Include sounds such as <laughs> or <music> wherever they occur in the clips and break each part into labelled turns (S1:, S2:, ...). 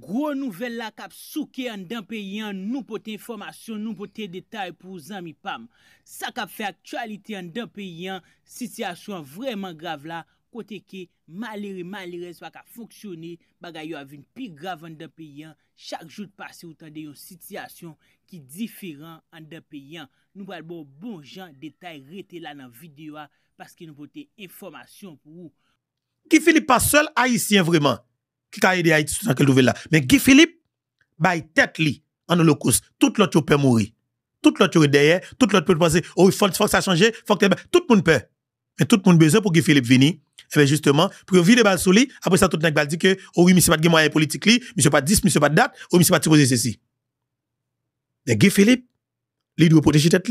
S1: Gwo nouvel la kap souke an den pe yon nou pote informasyon, nou pote detay pou zan mi pam. Sa kap fe aktualite an den pe yon, sityasyon vreman grav la, kote ke malere malere swa ka foksyone baga yo avin pi grav an den pe yon. Chak jout pase ou tande yon sityasyon ki diferan an den pe yon. Nou pal bo bon jan detay rete la nan videyo a, paske nou pote informasyon pou ou. Ki fili pa sol haisyen vreman? qui a aidé Haïti dans quelle nouvelle là. Mais Guy Philippe, by tête li, en holocauste. Tout le monde peut mourir. Tout monde est derrière, tout monde peut penser, oh, il faut, faut que ça change, faut que ben, tout le monde peut. Mais tout le monde besoin pour Guy Philippe vini. Et eh bien justement, pour vider balle sous lui, après ça, tout le monde dire que, oh ne monsieur pas de moyen politique ne monsieur pas 10, monsieur pas de date, ne oh, monsieur pas de poser ceci. Mais Guy Philippe, il doit protéger tête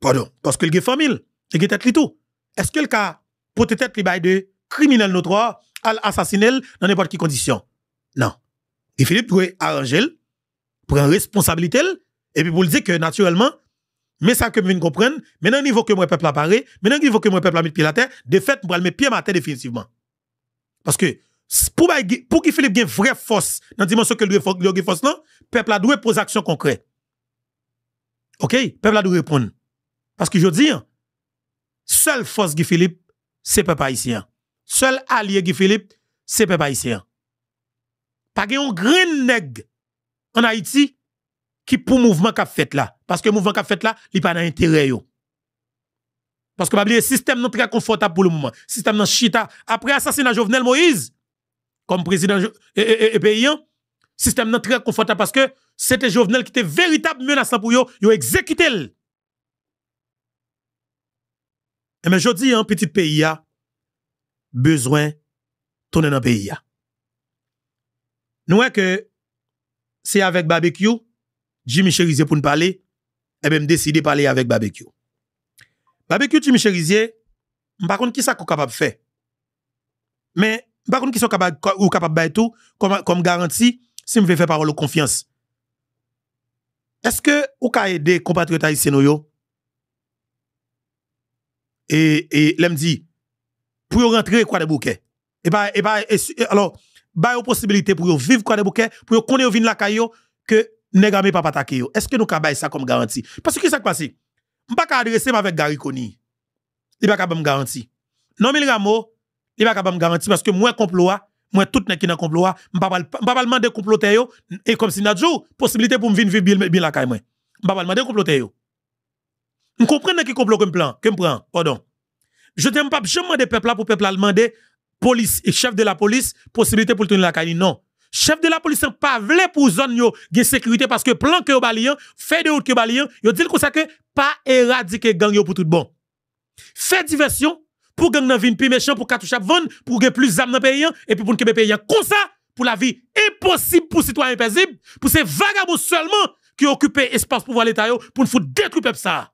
S1: Pardon. Parce qu'il que le Guy famille, Il Guy tête li tout. Est-ce que le cas, protéger tête li des de criminel notoire, à assassiner dans n'importe quelle condition. Non. Et Philippe doit arranger, prendre responsabilité, et puis pour le dire que naturellement, mais ça que vous comprenez, maintenant niveau que mon peuple apparaît, maintenant faut que mon peuple a mis pied à terre, de fait, je vais mettre pied à terre définitivement. Parce que pour, pour que Philippe ait une vraie force dans la dimension que une force, le peuple a poser des action concrètes OK? Peuple a répondre. Parce que je dis, hein, seule force de Philippe, c'est le peuple haïtien seul allié qui Philippe, c'est Pepe haïtien. Pas un grand nèg en Haïti qui pour mouvement qu'a fait là parce que mouvement qu'a fait là, il pas d'intérêt yo. Parce que le système n'est très confortable pour le moment. Le système n'est chita. Après l'assassinat de Jovenel Moïse, comme président le hein, système n'est très confortable parce que c'était Jovenel qui était véritable menace pour eux. Ils ont exécuté. Et mais eh ben, je dis, un hein, petit pays, hein, bezwen tonen an peyi ya. Nou wè ke, se y avèk barbekyou, jim micherize pou n'pale, e eh bèm deside pale y avèk barbekyou. Barbekyou jim micherize, m'bakoun ki sa kou kapab fè. Mè, m'bakoun ki sa kou kapab bè tou, kom garanti, se m'fè fè parol ou konfians. Eske, ou ka ede kompatri ta y senoyo? E lèm di, pour rentrer quoi des bouquets. Et bah, et bah, alors, bah, une possibilité pour vivre quoi des bouquets, pour yon vin la kayo, que nèg pas attaquer Est-ce que nous ka ça comme garantie Parce que ça qui passe. m'a ka adresser avec Gary Koni. Il pas capable me garantie. Non mais Ramo, il pas capable me garantie parce que moi complot, moi tout nèg qui dans complot, m'a pas demander complot yo et comme si Nadjou possibilité pour me vivre bien la kayo. moi. M'pa pas demander complot yo. M'comprendre qui complot comme plan, que me pardon. Je t'aime pas, je demande peuple là pour peuple là demander police et chef de la police possibilité pour tourner la caille. Non. Chef de la police n'est hein, pas vrai pour zone yo de sécurité parce que plan que balien, hein, fait de route que ils hein, yo dit comme ça que pas éradiquer gang yo pour tout bon. Fait diversion pour gang nan vin plus méchant pour katouchap vendre pour que plus d'âmes dans pays et puis pour que pays comme ça pour la vie impossible pour citoyen paisible, pour ces vagabonds seulement qui occupent espace voir l'État pour nous foutre détruire peuple ça.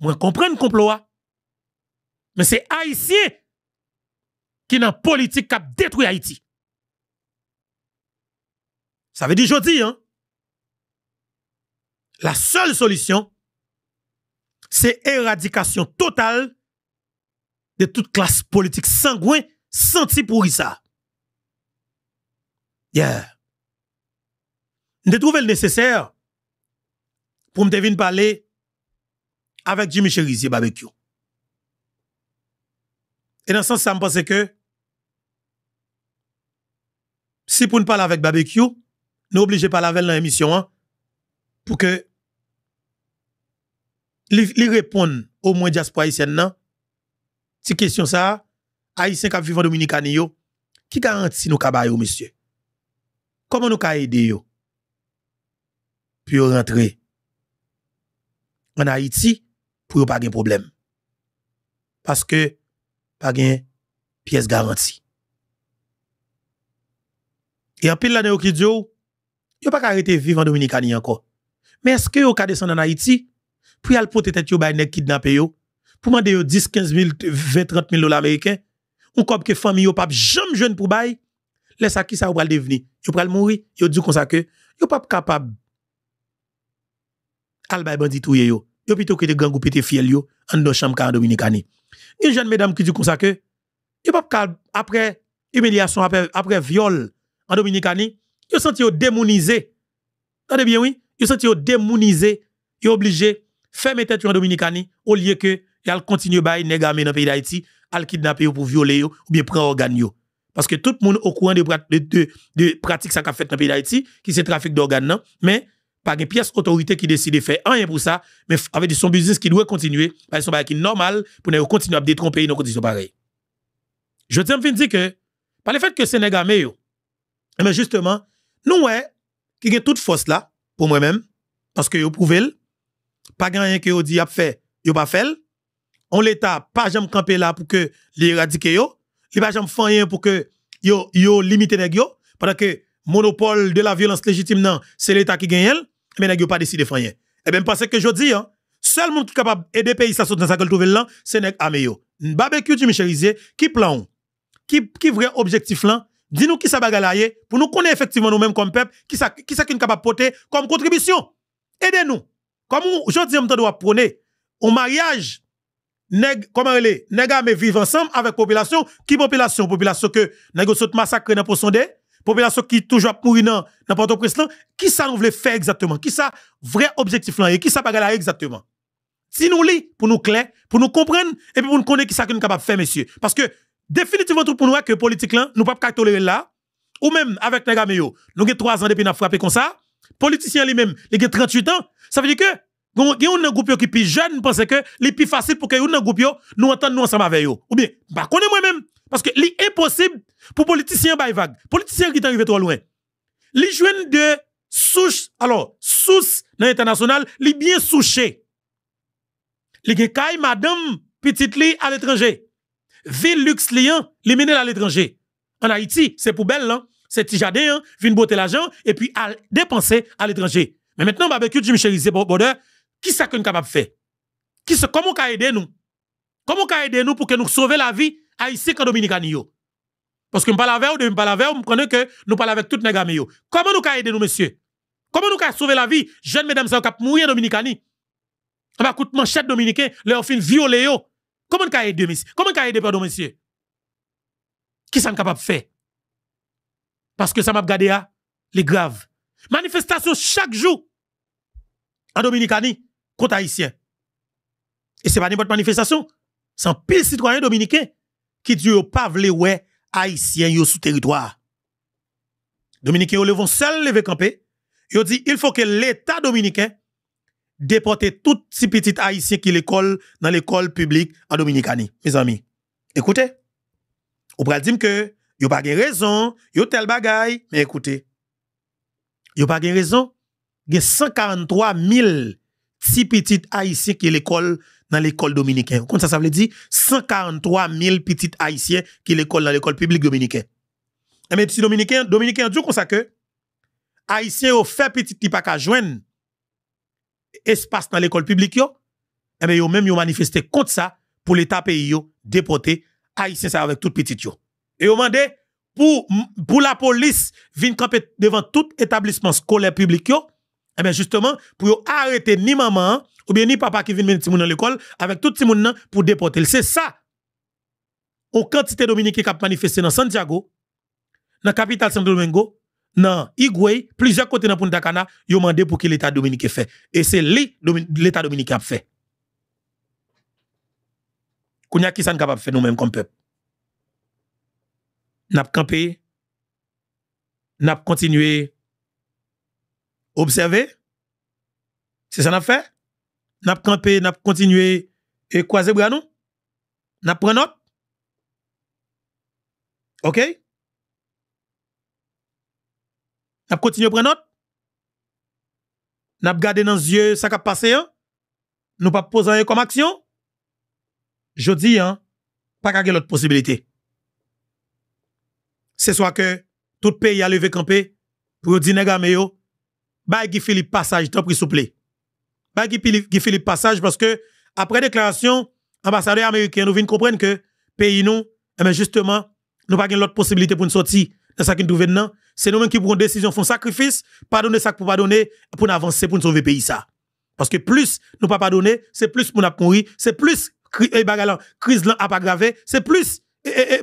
S1: Moi le complot mais c'est Haïtien qui dans politique qui détruit Haïti. Ça veut dire jodi hein. La seule solution c'est éradication totale de toute classe politique sanguin senti pour ça. Yeah. Je trouvé le nécessaire pour me deviner parler avec Jimmy Cherizier barbecue. Et dans ce sens, ça me pense que si pour ne parler avec barbecue, n'obligez pas de parler avec dans l'émission hein, pour que les répondent au moins diaspora haïtienne non si question ça haïtien qui vivent en Dominicani qui garantit nous kabayo monsieur comment nous ka aider yo puis rentrer en Haïti pour pas de problème parce que pa gen piyes garanti. E an pil la ne yo ki di yo, yo pa ka arete vivan Dominika ni anko. Men eske yo ka desan nan Haiti, pou yal potetet yo bay ne kidnap yo, pou mande yo 10, 15, 20, 30 mil dola Ameriken, ou kop ke fami yo pap jom jwen pou bay, lesa ki sa ou pral deveni. Yo pral mouri, yo di kon sa ke, yo pap kapab albay bandi touye yo. Yo pito ki te gangu pite fiel yo, an do sham ka an Dominika ni. Une jeune mesdames qui dit comme ça que, il pas après humiliation, après, viol en Dominicanie, ils senti démonisé. Attendez bien, oui. Ils senti démonisé, ils obligé fermer tête en Dominicani au lieu que ils continuent à négamer dans le pays d'Haïti, à kidnapper pour violer ou bien prendre organes. Parce que tout le monde au courant de, de, de, de pratiques qui fait dans le pays d'Haïti, qui c'est trafic d'organes, mais pas de pièce autorité qui décide de faire rien pour ça, mais avec son business qui doit continuer, parce que c'est normal pour nous continuer à détromper nos conditions pareilles. Je tiens à dire que, par le fait que Sénégal mais eh ben justement, nous, ouais, qui avons toute force là, pour moi-même, parce que vous prouvez, pas rien que vous dit à fait, vous pas fait, on l'État pas jamais camper là pour que l'éradiquer yo, il pas jamais faire rien pour que yo yo limiter nèg yo pendant que monopole de la violence légitime non, c'est l'État qui gagne mais n'a pas décidé rien. Et eh bien, parce que je dis, hein, seul monde qui est capable d'aider pays ça dans sa gueule trouver là, c'est nèg Le Barbecue du Michelizier, qui plan Qui qui vrai objectif là Dis-nous qui ça bagalaye pour nous connaître effectivement nous-mêmes comme peuple, qui ça qui ça qui capable porter comme contribution. Aidez-nous. Comme je dis, on doit prendre un mariage nèg comment elle est mais vivre ensemble avec population qui population population que nèg saute massacre dans poisson population qui toujours mourir dans n'importe port au qui ça nous voulons faire exactement? Qui ça vrai objectif là et qui ça bagarre exactement? Si nous lit pour nous clair, pour nous comprendre et puis pour nous connaître qui ça que nous capable faire monsieur parce que définitivement tout pour nous hein, que politique là nous pas capable tolérer là ou même avec Nagameyo, nous avons 3 ans depuis nous frappé comme ça, politicien lui-même, il a 38 ans, ça veut dire que il y a un groupe qui est plus jeune parce que les plus facile pour que un groupe nous entendons nous ensemble avec eux. Ou bien, bah, connais moi-même, parce que l'impossible impossible pour politicien politiciens. vague. politiciens qui arrivés trop loin. Les joueurs de souche, alors, souche dans l'international, Les bien souché. Les gen madame petite li à l'étranger. Ville luxe liant, li mène à l'étranger. En Haïti, c'est poubelle, belle, hein. c'est petit hein. vin l'argent et puis dépenser à l'étranger. Mais maintenant, barbecue Jim Cherise Border, qui ça qu'on capable de faire? comment on aider nous? Comment on aider nous pour que nous sauver la vie haïtien que yo. Parce que nous parlons avec vous, nous parlons avec vous, nous que nous parlons avec tout les gars. Comment nous aider nous, monsieur? Comment nous sauver la vie jeunes mesdames qui mourir en Dominicanie? On va coûter manchette dominicain, leur fin violé yo. Comment nous aider, monsieur? Comment nous aider, pardon, monsieur? Qui sont capable de faire? Parce que ça m'a regardé, les graves. Manifestation chaque jour en Dominicanie contre Haïtien. Et ce n'est pas n'importe manifestation. C'est un pile citoyen dominicain qui dit yo pas vle ouais haïtien yo sous territoire. Dominicain vont seul lever campé, yo dit il faut que l'état dominicain déporte tout ces petits haïtien qui l'école dans l'école publique en Dominicanie. Mes amis, écoutez. Ou pral dire que yo pas raison, yo tel bagaille. mais écoutez. Yo pas raison, gen 143 000 si petites haïtiens qui est l'école dans l'école dominicaine. Comme ça, ça veut dire 143 000 petits haïtiens qui est l'école dans l'école publique dominicaine. Et eh mais petits dominicains, dominicains, dit comme ça que haïtiens ont fait petit pas qu'à joindre espace dans l'école publique, yo, et eh ils ont même yo manifesté contre ça pour l'État pays yo déporter haïtiens ça avec toute petite yo. Et ont demandé pour, pour la police vienne camper devant tout établissement scolaire public yo, eh bien, justement, pour arrêter ni maman, ou bien ni papa qui vient mettre dans l'école, avec tout monde pour déporter. C'est ça. Au quantité Dominique qui a manifesté dans Santiago, dans la capitale Saint Domingo, dans Igwe, plusieurs côtés dans Punta Cana, ils ont demandé pour que l'État dominicain fait. Et c'est l'État dominicain a fait. a qui s'en capable de faire nous-mêmes comme peuple. N'a pas campé, n'a pas continué Observe. Se sa nap fe. Nap kampe, nap kontinue e kwa zeb gwa nou. Nap pren not. Ok. Nap kontinue pren not. Nap gade nan zye sa kap pase an. Nou pa pou zanye kom aksyon. Je di an. Pak a gen lot posibilite. Se swa ke tout pe y a leve kampe pou yo di nega me yo Bah, Philippe passage, t'en prie, s'il vous Philippe bah, passage, parce que, après déclaration, ambassadeur américain nous vient comprendre que, pays nous, eh ben, justement, nous pas l'autre possibilité pour nous sortir de ça qui nous venons. C'est nous-mêmes qui prenons décision, font sacrifice, pardonner ça pour pardonner, pour nous avancer, pour nous sauver le pays, ça. Parce que plus nous pas pardonner, c'est plus pour nous mourir, c'est plus, et eh, la crise là, pas grave, c'est plus, et, et,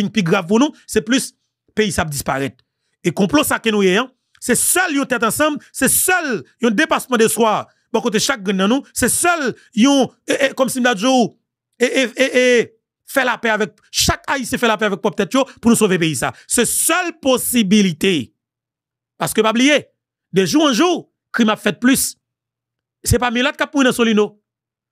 S1: une plus grave pour nous, c'est plus, pays ça disparaître. Et complot ça que nous ayons, c'est seul yon tête ensemble, c'est seul yon dépassement de soi. Bon côté chaque nous, c'est seul yon eh, eh, comme si nous et et fait la paix avec chaque haïtien fait la paix avec peut-être tête pour nous sauver pays ça. C'est seule possibilité. Parce que pas de jour en jour, crime a fait plus. C'est pas Milat qui a pour dans Solino.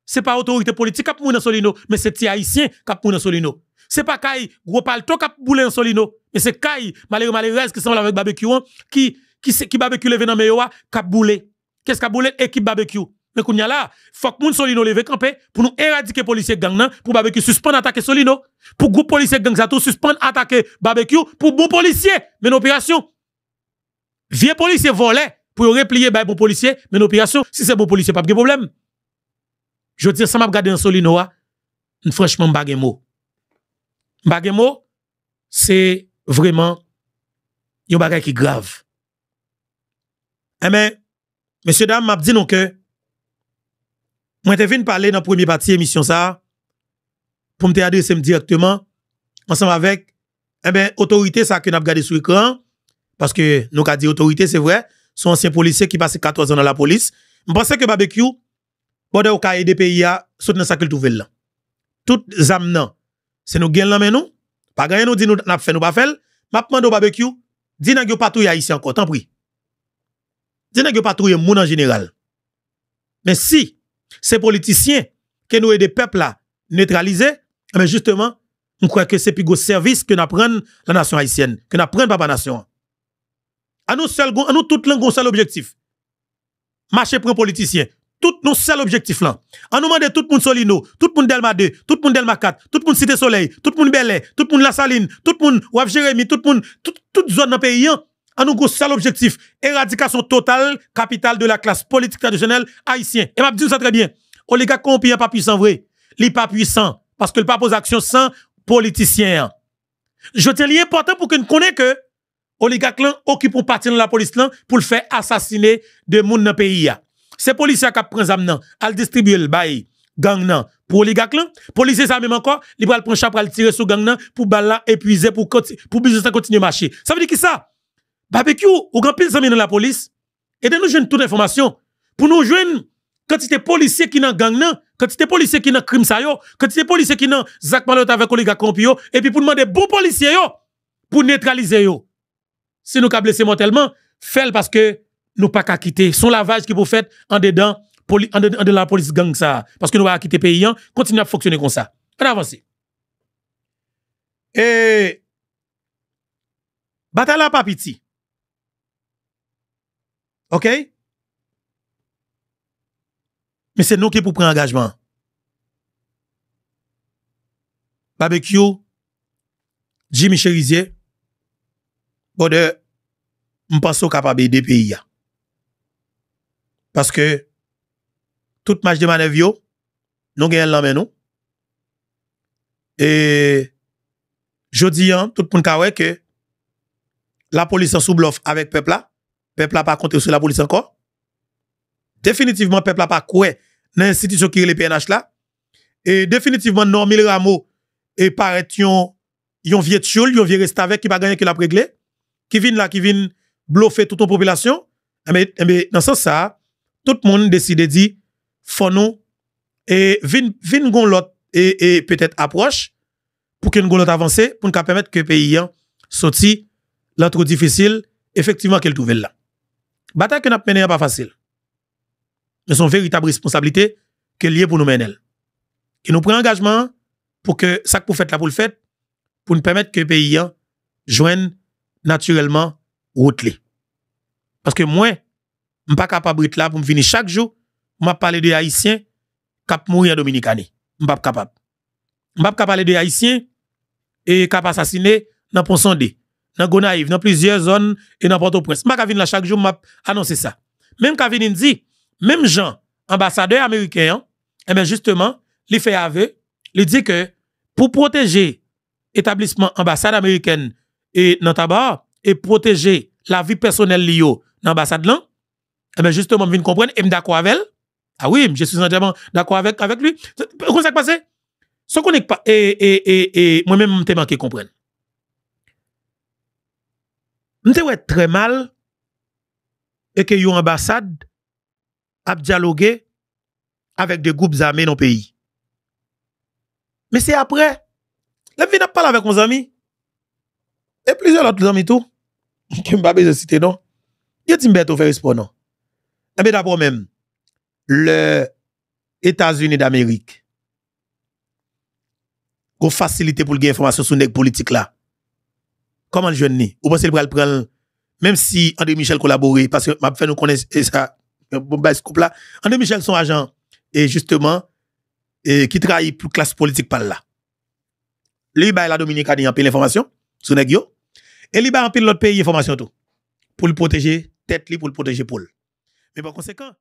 S1: C'est pas autorité politique qui a pour dans Solino, mais c'est petit haïtien qui a pour dans Solino. C'est pas Kai gros palto qui a dans Solino, mais c'est Kai malheureux malheureux qui semble avec barbecue hein, qui qui, qui barbecue levé dans meyoa, cap Kaboulé Qu'est-ce qu'a boule? Équipe barbecue. Mais kounya y a là, faut que moun solino levé campé pour nous éradiquer policier gang nan, pour barbecue suspend attaquer solino, pour groupe policier gang ça tout suspendre attaquer barbecue, pour bon policier, mais opération. Vieux policier volé. pour replier par bon policier, mais opération, si c'est bon policier, pas de problème. Je dis ça m'a regardé en solino, hein. franchement, pas de mot. Pas mot, c'est vraiment, yon bagay qui grave. Eh bien, monsieur dame, m'a dit non que, moi, je venu parler dans la première partie de l'émission ça, pour me directement, ensemble avec, eh bien, autorité, ça que nous avons sur l'écran, parce que nous avons dit autorité, c'est vrai, son ancien policier qui passait 14 ans dans la police. Je pense que barbecue, borde au cas des pays à soutenir ça que trouve là. Tout zam c'est nous gain là mais nous, pas gagner nous dit nous n'a fait nous pas fait, M'a demande au barbecue, dis n'a pas tout ici encore, tant pis ne n'est pas le monde en général. Mais si ces politiciens qui nous aident peuple à neutraliser, mais eh justement, on croit que c'est plus service que nous prenons la nation haïtienne, que nous apprenons la nation. À nous seul, à nous tout un seul objectif. Marcher pour un politicien. Tout nous seul objectif là. À nous demander tout le monde Solino, tout le monde Delma 2, tout le monde Delma 4, tout le monde Cité Soleil, tout le monde Belay, tout le monde La Saline, tout le monde la Jérémy, tout le monde, toute zone dans le pays, hein à nous gros seul objectif, éradication totale, capitale de la classe politique traditionnelle haïtienne. Et m'a dit ça très bien. Oligarque oh, n'est pas puissant vrai, li pas puissant parce que le pas pose action sans politicien. Hein. Je tiens important pour que nous connaissions que oligarque oh, là occupe un partie de la police là pour le faire assassiner de monde dans pays hein. Ces policiers qui prend zam nan, distribuer le bail gang nan pour oligarque là, Policiers ça même encore, il va prendre pour pour tirer sur gang nan pour balle épuiser pour pour business continuer marcher. Ça veut dire qui ça Barbecue, ou grand pile dans la police, et de nous joindre toute information. Pour nous joindre, c'était policiers qui n'a gang nan, c'était policiers qui n'a crime ça, yo, c'était policiers qui n'a Zach Malot avec Oliga Compio, et puis pour demander bon policiers yo, pour neutraliser yo. Si nous avons blessé mortellement, fait parce que nous pas qu'à quitter. Son lavage qui vous fait en dedans, en dedans de la police gang ça. Parce que nous allons quitter pays, hein. continue à fonctionner comme ça. On avance. Et, bataille pas petit. Ok? Men se nou ki pou prengajman. Babekyo, Jimmy Cherizier, bode mpaso kapabe de peyi ya. Paske, tout maj de manev yo, nou gen lamen nou. E, jodi an, tout poun kawè ke, la polis an sou blof avèk pepla, pep la pa konte sou la polis ankon, definitivman pep la pa kouè nan institisyon ki re le PNH la, e definitivman nan mil ramou e paret yon yon vie tchoul, yon vie restavek, ki pa ganyan ki la pregle, ki vin la, ki vin blofe touton populasyon, nan san sa, tout moun deside di fonon e vin goun lot e petet aproche pou ki yon goun lot avanse, pou nka pemet ke peyi yon soti la tro difisil, efektivman ke l touvel la. bataille que nous menons n'est pas facile. Mais une véritable responsabilité que liée pour nous mener. Et nous prenons engagement pour que ça vous faites là pour le fait, pour nous permettre que les pays joignent naturellement route. Parce que moi, je ne suis pas capable d'être là pour me finir chaque jour, je parler de Haïtiens qui mourir en Dominicani. Je ne suis pas capable. Je ne suis pas capable de Haïtiens et qui assassiné dans le pont dans Gonaïve, dans plusieurs zones et dans Port-au-Prince. Je chaque jour, m'a annoncé ça. Même quand je dit, même Jean, ambassadeur américain, eh bien justement, il fait aveu, il dit que pour protéger l'établissement ambassade américaine et dans tabac et protéger la vie personnelle liée dans l'ambassade là, eh bien justement, je viens comprendre et d'accord avec elle. Ah oui, je suis entièrement d'accord avec, avec lui. Comment ça passe? Ce qu'on n'est pas, et, et, et, moi-même, je qui comprendre. Nou te wè trè mal e ke yon ambasad ap diyaloge avèk de goup zame nou peyi. Mè se apre, lèm vina pal avèk moun zami. E plizè lòt lòt lòzami tou. Mè <laughs> kem babè zè site nan. Yè di mbè to fè rispo nan. Mè dè ap wè mèm. Le Etats-Unis d'Amérique. Gò fasilite pou lge informasyon sou nèk politik la. comment le jeune ni Ou pensez qu'il prendre, même si André Michel collaborait, parce que m'a fait nous connaître ça, bah, là, André Michel son agent, et justement, et qui trahit pour classe politique par là. Lui, il bah, a la Dominique a en pile l'information, sur Negio, et lui, il bah, a en pile l'autre pays information tout, pour le protéger, tête lui, pour le protéger Paul. Mais par conséquent,